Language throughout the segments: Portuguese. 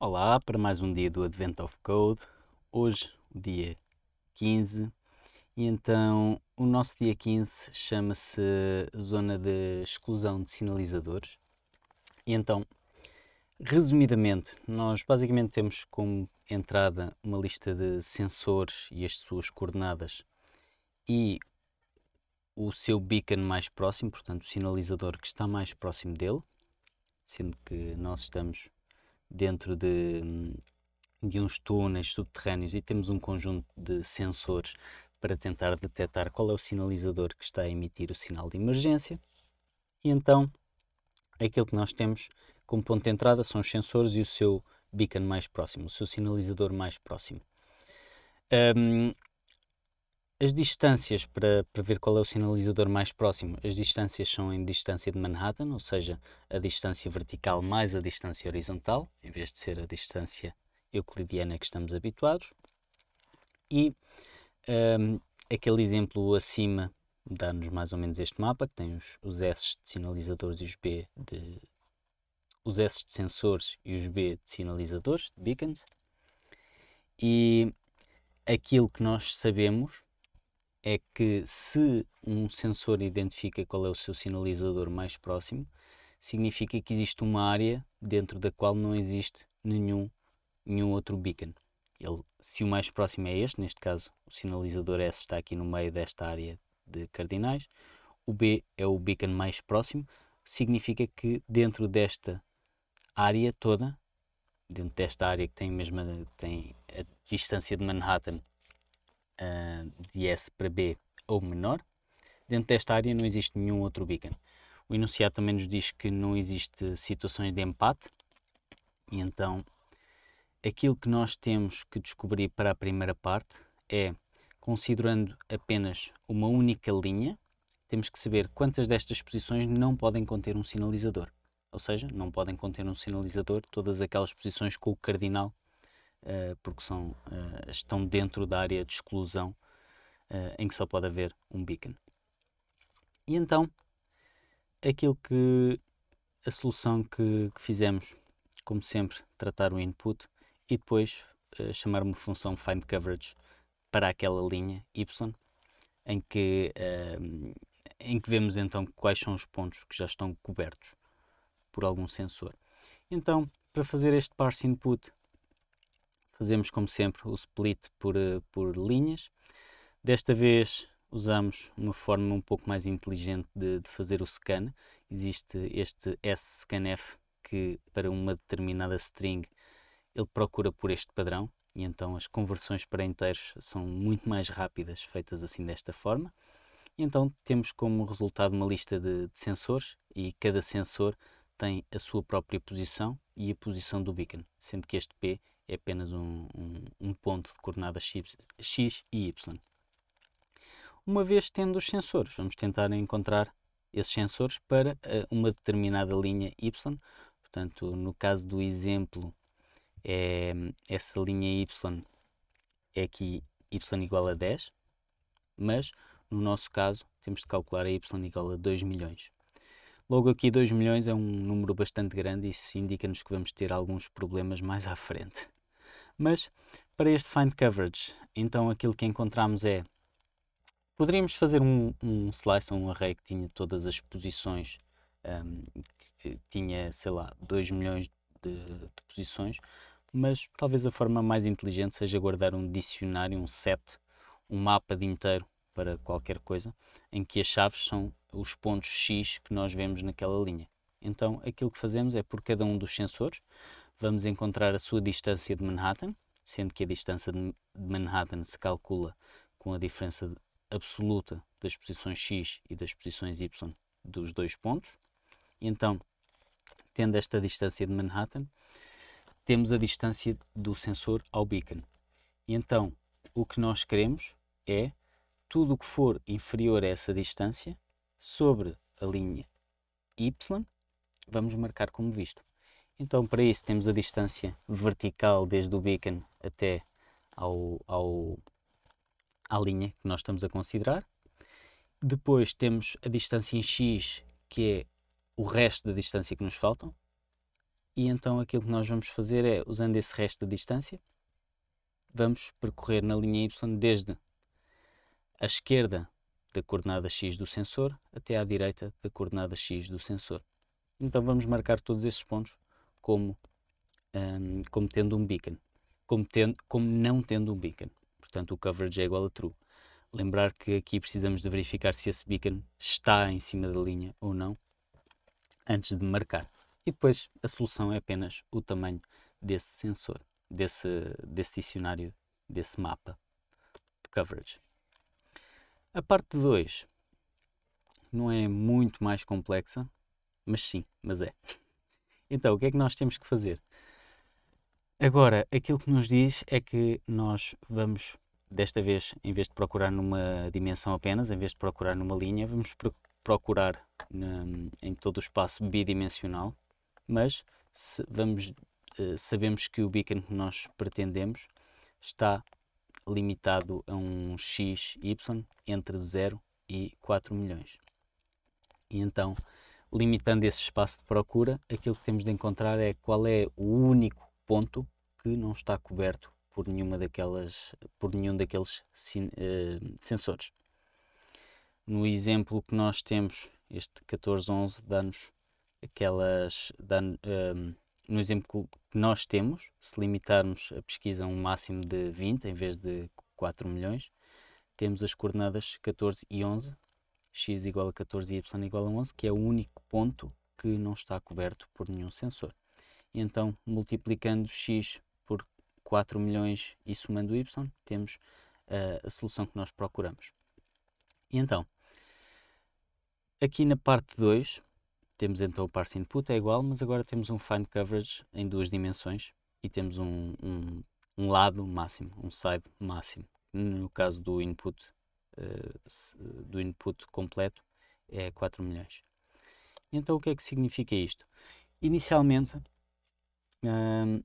Olá para mais um dia do Advent of Code. Hoje, o dia 15. E então, o nosso dia 15 chama-se Zona de Exclusão de Sinalizadores. E então, resumidamente, nós basicamente temos como entrada uma lista de sensores e as suas coordenadas e o seu beacon mais próximo, portanto, o sinalizador que está mais próximo dele, sendo que nós estamos dentro de, de uns túneis subterrâneos e temos um conjunto de sensores para tentar detectar qual é o sinalizador que está a emitir o sinal de emergência. E então, aquilo que nós temos como ponto de entrada são os sensores e o seu beacon mais próximo, o seu sinalizador mais próximo. Um, as distâncias, para, para ver qual é o sinalizador mais próximo, as distâncias são em distância de Manhattan, ou seja, a distância vertical mais a distância horizontal, em vez de ser a distância euclidiana que estamos habituados. E um, aquele exemplo acima dá-nos mais ou menos este mapa, que tem os, os S de sinalizadores e os B de... os S de sensores e os B de sinalizadores, de beacons. E aquilo que nós sabemos é que se um sensor identifica qual é o seu sinalizador mais próximo, significa que existe uma área dentro da qual não existe nenhum, nenhum outro beacon. Ele, se o mais próximo é este, neste caso o sinalizador S está aqui no meio desta área de cardinais, o B é o beacon mais próximo, significa que dentro desta área toda, dentro desta área que tem, mesmo, tem a distância de Manhattan ah, de S para B ou menor. Dentro desta área não existe nenhum outro beacon. O enunciado também nos diz que não existe situações de empate, e então aquilo que nós temos que descobrir para a primeira parte é, considerando apenas uma única linha, temos que saber quantas destas posições não podem conter um sinalizador. Ou seja, não podem conter um sinalizador todas aquelas posições com o cardinal eh, porque são, eh, estão dentro da área de exclusão eh, em que só pode haver um beacon. E então, aquilo que a solução que, que fizemos, como sempre, tratar o input e depois chamar uma função find coverage para aquela linha y em que, em que vemos então quais são os pontos que já estão cobertos por algum sensor. Então, para fazer este parse input, Fazemos como sempre o split por, eh, por linhas. Desta vez usamos uma forma um pouco mais inteligente de, de fazer o scan. Existe este scanf que para uma determinada string ele procura por este padrão e então as conversões para inteiros são muito mais rápidas feitas assim desta forma. E então temos como resultado uma lista de, de sensores e cada sensor tem a sua própria posição e a posição do beacon, sendo que este P é apenas um, um, um ponto de coordenadas x, x e y. Uma vez tendo os sensores, vamos tentar encontrar esses sensores para uh, uma determinada linha y. Portanto, no caso do exemplo, é, essa linha y é aqui y igual a 10, mas no nosso caso temos de calcular a y igual a 2 milhões. Logo aqui 2 milhões é um número bastante grande e isso indica-nos que vamos ter alguns problemas mais à frente. Mas para este find coverage, então aquilo que encontramos é poderíamos fazer um, um slice um array que tinha todas as posições, um, tinha, sei lá, 2 milhões de, de, posições, mas talvez a forma mais inteligente seja guardar um dicionário, um set, um mapa de inteiro para qualquer coisa, em que as chaves são os pontos X que nós vemos naquela linha. Então aquilo que fazemos é por cada um dos sensores, vamos encontrar a sua distância de Manhattan, sendo que a distância de Manhattan se calcula com a diferença absoluta das posições x e das posições y dos dois pontos. Então, tendo esta distância de Manhattan, temos a distância do sensor ao beacon. Então, o que nós queremos é tudo o que for inferior a essa distância sobre a linha y, vamos marcar como visto. Então para isso temos a distância vertical desde o beacon até ao, ao, à linha que nós estamos a considerar. Depois temos a distância em x, que é o resto da distância que nos faltam. E então aquilo que nós vamos fazer é, usando esse resto da distância, vamos percorrer na linha y desde a esquerda da coordenada x do sensor até à direita da coordenada x do sensor. Então vamos marcar todos esses pontos como, um, como tendo um beacon, como, tendo, como não tendo um beacon. Portanto, o coverage é igual a true. Lembrar que aqui precisamos de verificar se esse beacon está em cima da linha ou não, antes de marcar. E depois a solução é apenas o tamanho desse sensor, desse, desse dicionário, desse mapa de coverage. A parte 2 não é muito mais complexa, mas sim, mas é. Então, o que é que nós temos que fazer? Agora, aquilo que nos diz é que nós vamos, desta vez, em vez de procurar numa dimensão apenas, em vez de procurar numa linha, vamos procurar um, em todo o espaço bidimensional, mas se, vamos, uh, sabemos que o beacon que nós pretendemos está limitado a um x, y entre 0 e 4 milhões. E então, limitando esse espaço de procura, aquilo que temos de encontrar é qual é o único ponto que não está coberto por nenhuma daquelas por nenhum daqueles uh, sensores. No exemplo que nós temos, este 1411 dá-nos aquelas dá um, ehm, no exemplo que nós temos, se limitarmos a pesquisa a um máximo de 20 em vez de 4 milhões, temos as coordenadas 14 e 11 x igual a 14 e y igual a 11, que é o único ponto que não está coberto por nenhum sensor. Então, multiplicando x por 4 milhões e somando y, temos uh, a solução que nós procuramos. E então, aqui na parte 2, temos então o parse input é igual, mas agora temos um find coverage em duas dimensões e temos um, um, um lado máximo, um side máximo. No caso do input eh, do input completo é 4 milhões. Então o que é que significa isto? Inicialmente, ehm,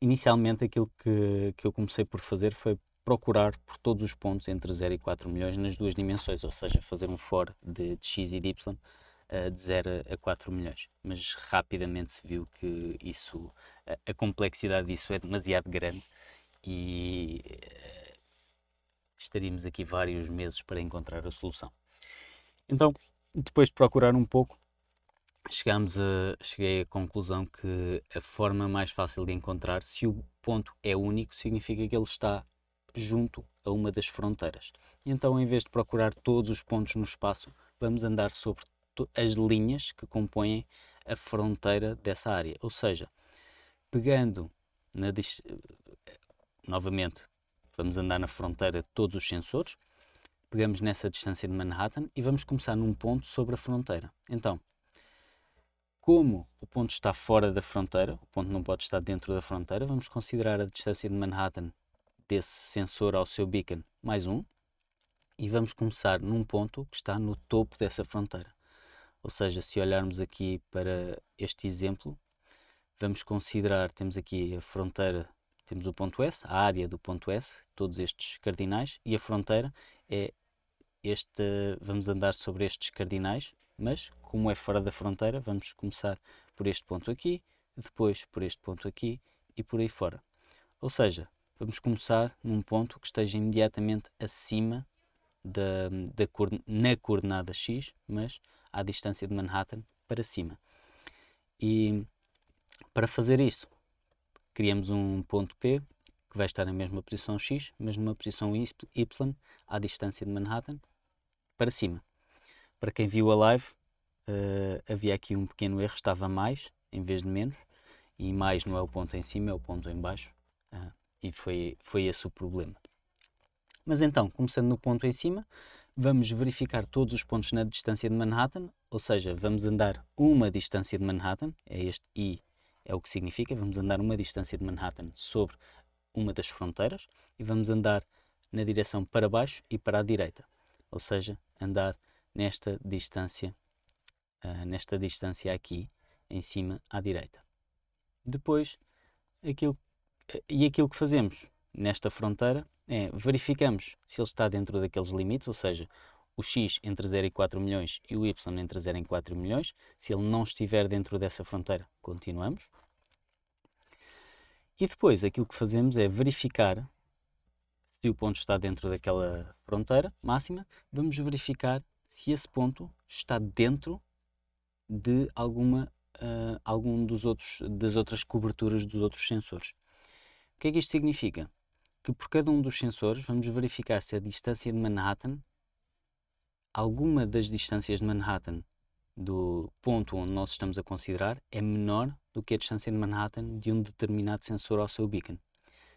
inicialmente aquilo que, que eu comecei por fazer foi procurar por todos os pontos entre 0 e 4 milhões nas duas dimensões, ou seja, fazer um for de, de x e de y uh, de 0 a 4 milhões. Mas rapidamente se viu que isso, a, a complexidade disso é demasiado grande e eh, estaríamos aqui vários meses para encontrar a solução. Então, depois de procurar um pouco, chegamos a, cheguei à conclusão que a forma mais fácil de encontrar, se o ponto é único, significa que ele está junto a uma das fronteiras. Então, em vez de procurar todos os pontos no espaço, vamos andar sobre as linhas que compõem a fronteira dessa área. Ou seja, pegando na, novamente Vamos andar na fronteira de todos os sensores, pegamos nessa distância de Manhattan e vamos começar num ponto sobre a fronteira. Então, como o ponto está fora da fronteira, o ponto não pode estar dentro da fronteira, vamos considerar a distância de Manhattan desse sensor ao seu beacon mais um e vamos começar num ponto que está no topo dessa fronteira. Ou seja, se olharmos aqui para este exemplo, vamos considerar, temos aqui a fronteira temos o ponto S, a área do ponto S, todos estes cardinais, e a fronteira é este. Vamos andar sobre estes cardinais, mas como é fora da fronteira, vamos começar por este ponto aqui, depois por este ponto aqui e por aí fora. Ou seja, vamos começar num ponto que esteja imediatamente acima da, da na coordenada x, mas à distância de Manhattan para cima. E para fazer isso, criamos um ponto P que vai estar na mesma posição X, mas numa posição Y à distância de Manhattan para cima. Para quem viu a live, uh, havia aqui um pequeno erro, estava mais em vez de menos, e mais não é o ponto em cima, é o ponto em baixo, uh, e foi, foi esse o problema. Mas então, começando no ponto em cima, vamos verificar todos os pontos na distância de Manhattan, ou seja, vamos andar uma distância de Manhattan, é este I é o que significa, vamos andar uma distância de Manhattan sobre uma das fronteiras e vamos andar na direção para baixo e para a direita. Ou seja, andar nesta distância, uh, nesta distância aqui, em cima à direita. Depois, aquilo, e aquilo que fazemos nesta fronteira é verificamos se ele está dentro daqueles limites, ou seja, o X entre 0 e 4 milhões e o Y entre 0 e 4 milhões. Se ele não estiver dentro dessa fronteira, continuamos. E depois aquilo que fazemos é verificar se o ponto está dentro daquela fronteira máxima, vamos verificar se esse ponto está dentro de alguma uh, algum dos outros das outras coberturas dos outros sensores. O que é que isto significa? Que por cada um dos sensores vamos verificar se a distância de Manhattan alguma das distâncias de Manhattan do ponto onde nós estamos a considerar é menor do que a distância de Manhattan de um determinado sensor ao seu beacon.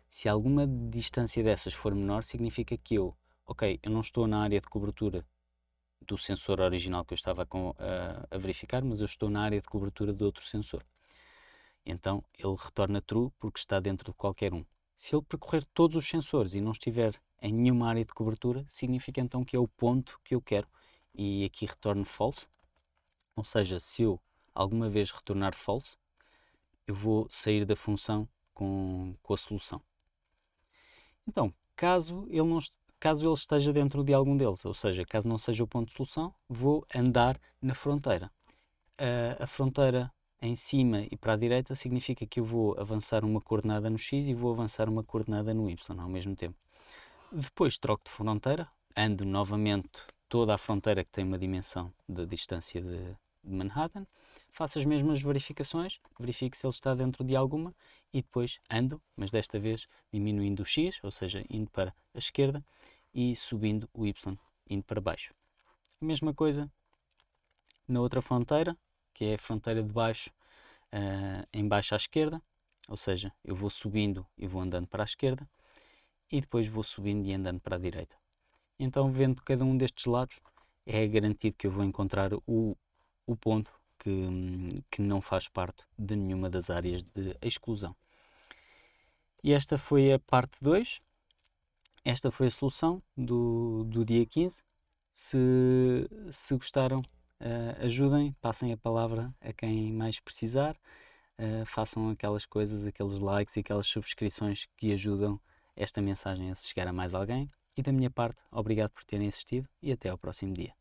Se alguma distância dessas for menor, significa que eu, ok, eu não estou na área de cobertura do sensor original que eu estava com, a, a verificar, mas eu estou na área de cobertura de outro sensor. Então ele retorna true porque está dentro de qualquer um. Se ele percorrer todos os sensores e não estiver em nenhuma área de cobertura, significa então que é o ponto que eu quero. E aqui retorno false, ou seja, se eu alguma vez retornar false, eu vou sair da função com, com a solução. Então, caso ele, não, caso ele esteja dentro de algum deles, ou seja, caso não seja o ponto de solução, vou andar na fronteira. A, a fronteira em cima e para a direita significa que eu vou avançar uma coordenada no x e vou avançar uma coordenada no y ao mesmo tempo. Depois troco de fronteira, ando novamente toda a fronteira que tem uma dimensão da distância de, de Manhattan, faço as mesmas verificações, verifico se ele está dentro de alguma e depois ando, mas desta vez diminuindo o x, ou seja, indo para a esquerda e subindo o y, indo para baixo. A mesma coisa na outra fronteira, que é a fronteira de baixo, uh, em baixo à esquerda, ou seja, eu vou subindo e vou andando para a esquerda e depois vou subindo e andando para a direita. Então, vendo cada um destes lados, é garantido que eu vou encontrar o, o ponto que, que não faz parte de nenhuma das áreas de exclusão. E esta foi a parte 2. Esta foi a solução do, do dia 15. Se, se gostaram, uh, ajudem, passem a palavra a quem mais precisar. Uh, façam aquelas coisas, aqueles likes e aquelas subscrições que ajudam esta mensagem a se chegar a mais alguém. E da minha parte, obrigado por terem assistido e até ao próximo dia.